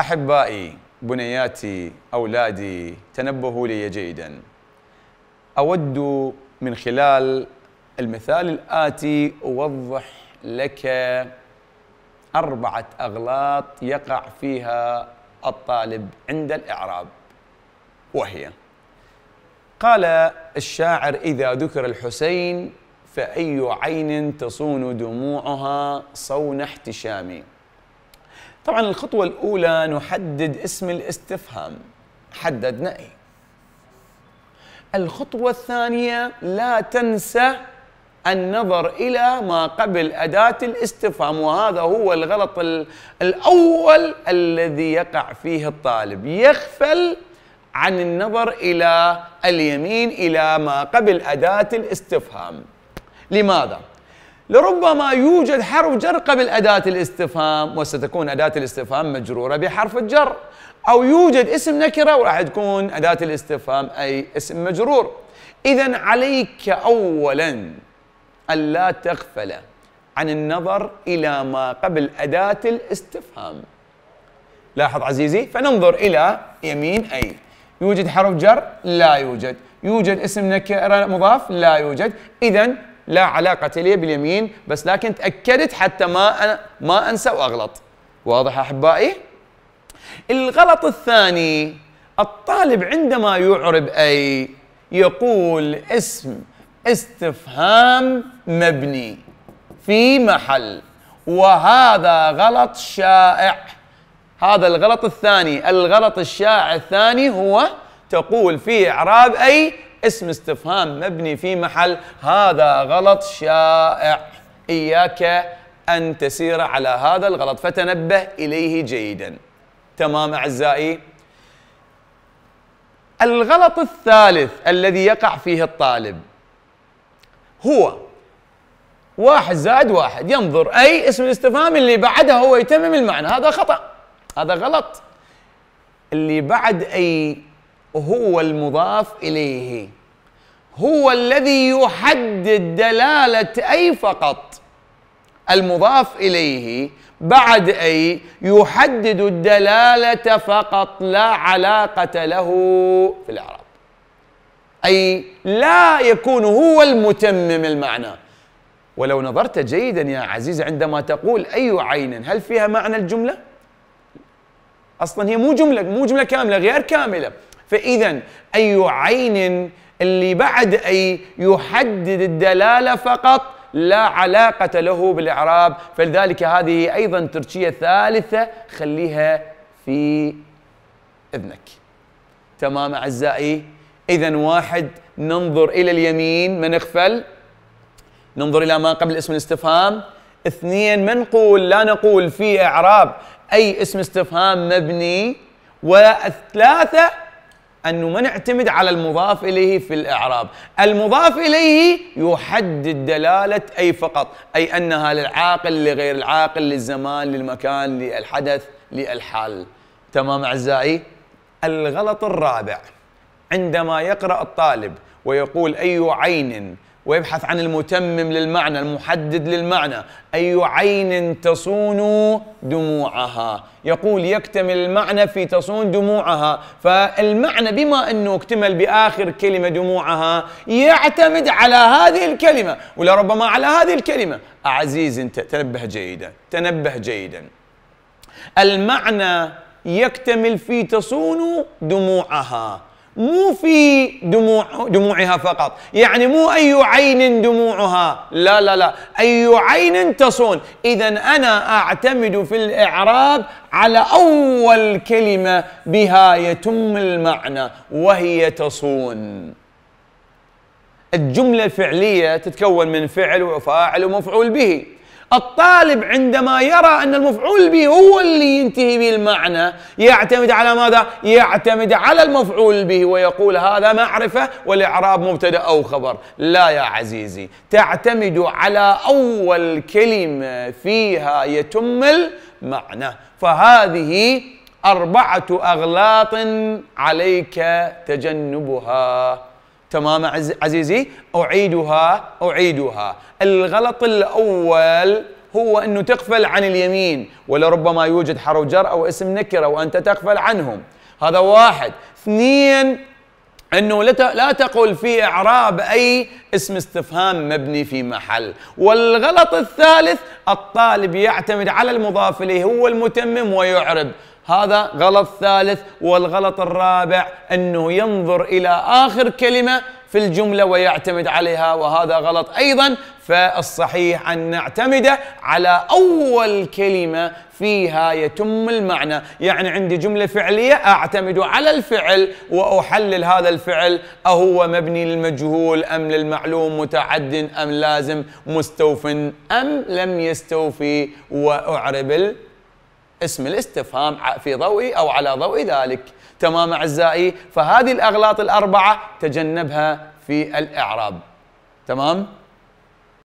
أحبائي بنياتي أولادي تنبهوا لي جيدا أود من خلال المثال الآتي أوضح لك أربعة أغلاط يقع فيها الطالب عند الإعراب وهي قال الشاعر إذا ذكر الحسين فأي عين تصون دموعها صون احتشامي طبعا الخطوة الأولى نحدد اسم الاستفهام حددنا إيه الخطوة الثانية لا تنسى النظر إلى ما قبل أداة الاستفهام وهذا هو الغلط الأول الذي يقع فيه الطالب يغفل عن النظر إلى اليمين إلى ما قبل أداة الاستفهام لماذا؟ لربما يوجد حرف جر قبل أداة الاستفهام وستكون أداة الاستفهام مجرورة بحرف الجر أو يوجد اسم نكرة وراح تكون أداة الاستفهام أي اسم مجرور إذا عليك أولا ألا تغفل عن النظر إلى ما قبل أداة الاستفهام لاحظ عزيزي فننظر إلى يمين أي يوجد حرف جر لا يوجد يوجد اسم نكرة مضاف لا يوجد إذا لا علاقة لي باليمين بس لكن تأكدت حتى ما أنا ما أنسى وأغلط واضح أحبائي؟ الغلط الثاني الطالب عندما يعرب أي يقول اسم استفهام مبني في محل وهذا غلط شائع هذا الغلط الثاني الغلط الشائع الثاني هو تقول في إعراب أي اسم استفهام مبني في محل هذا غلط شائع إياك أن تسير على هذا الغلط فتنبه إليه جيدا تمام أعزائي الغلط الثالث الذي يقع فيه الطالب هو واحد زائد واحد ينظر أي اسم الاستفهام اللي بعدها هو يتمم المعنى هذا خطأ هذا غلط اللي بعد أي هو المضاف إليه هو الذي يحدد دلالة أي فقط المضاف إليه بعد أي يحدد الدلالة فقط لا علاقة له في الإعراب أي لا يكون هو المتمم المعنى ولو نظرت جيدا يا عزيز عندما تقول أي عين هل فيها معنى الجملة؟ أصلا هي مو جملة مو جملة كاملة غير كاملة فإذا أي عين اللي بعد أي يحدد الدلالة فقط لا علاقة له بالإعراب فلذلك هذه أيضا تركية ثالثة خليها في إذنك تمام أعزائي إذا واحد ننظر إلى اليمين ما اغفل ننظر إلى ما قبل اسم الاستفهام اثنين ما نقول لا نقول في إعراب أي اسم استفهام مبني وثلاثة انه ما نعتمد على المضاف اليه في الاعراب، المضاف اليه يحدد دلاله اي فقط، اي انها للعاقل لغير العاقل للزمان للمكان للحدث للحال. تمام اعزائي؟ الغلط الرابع عندما يقرا الطالب ويقول اي عين ويبحث عن المتمم للمعنى المحدد للمعنى أي عين تصون دموعها يقول يكتمل المعنى في تصون دموعها فالمعنى بما أنه اكتمل بآخر كلمة دموعها يعتمد على هذه الكلمة ولربما على هذه الكلمة عزيز انت تنبه جيدا تنبه جيدا المعنى يكتمل في تصون دموعها مو في دموع دموعها فقط يعني مو أي عين دموعها لا لا لا أي عين تصون إذا أنا أعتمد في الإعراب على أول كلمة بها يتم المعنى وهي تصون الجملة الفعلية تتكون من فعل وفاعل ومفعول به الطالب عندما يرى أن المفعول به هو اللي ينتهي به المعنى يعتمد على ماذا؟ يعتمد على المفعول به ويقول هذا معرفة والإعراب مبتدأ أو خبر لا يا عزيزي تعتمد على أول كلمة فيها يتم المعنى فهذه أربعة أغلاط عليك تجنبها تمام عزيزي أعيدها أعيدها الغلط الأول هو أنه تغفل عن اليمين ولربما يوجد حرف جر أو اسم نكرة وأنت تغفل عنهم هذا واحد اثنين انه لا تقل في اعراب اي اسم استفهام مبني في محل والغلط الثالث الطالب يعتمد على المضاف اليه هو المتمم ويعرب هذا غلط ثالث والغلط الرابع أنه ينظر إلى آخر كلمة في الجملة ويعتمد عليها وهذا غلط أيضا فالصحيح أن نعتمد على أول كلمة فيها يتم المعنى يعني عندي جملة فعلية أعتمد على الفعل وأحلل هذا الفعل أهو مبني للمجهول أم للمعلوم متعد أم لازم مستوف أم لم يستوفي وأعرب اسم الاستفهام في ضوء أو على ضوء ذلك تمام أعزائي فهذه الأغلاط الأربعة تجنبها في الإعراب تمام؟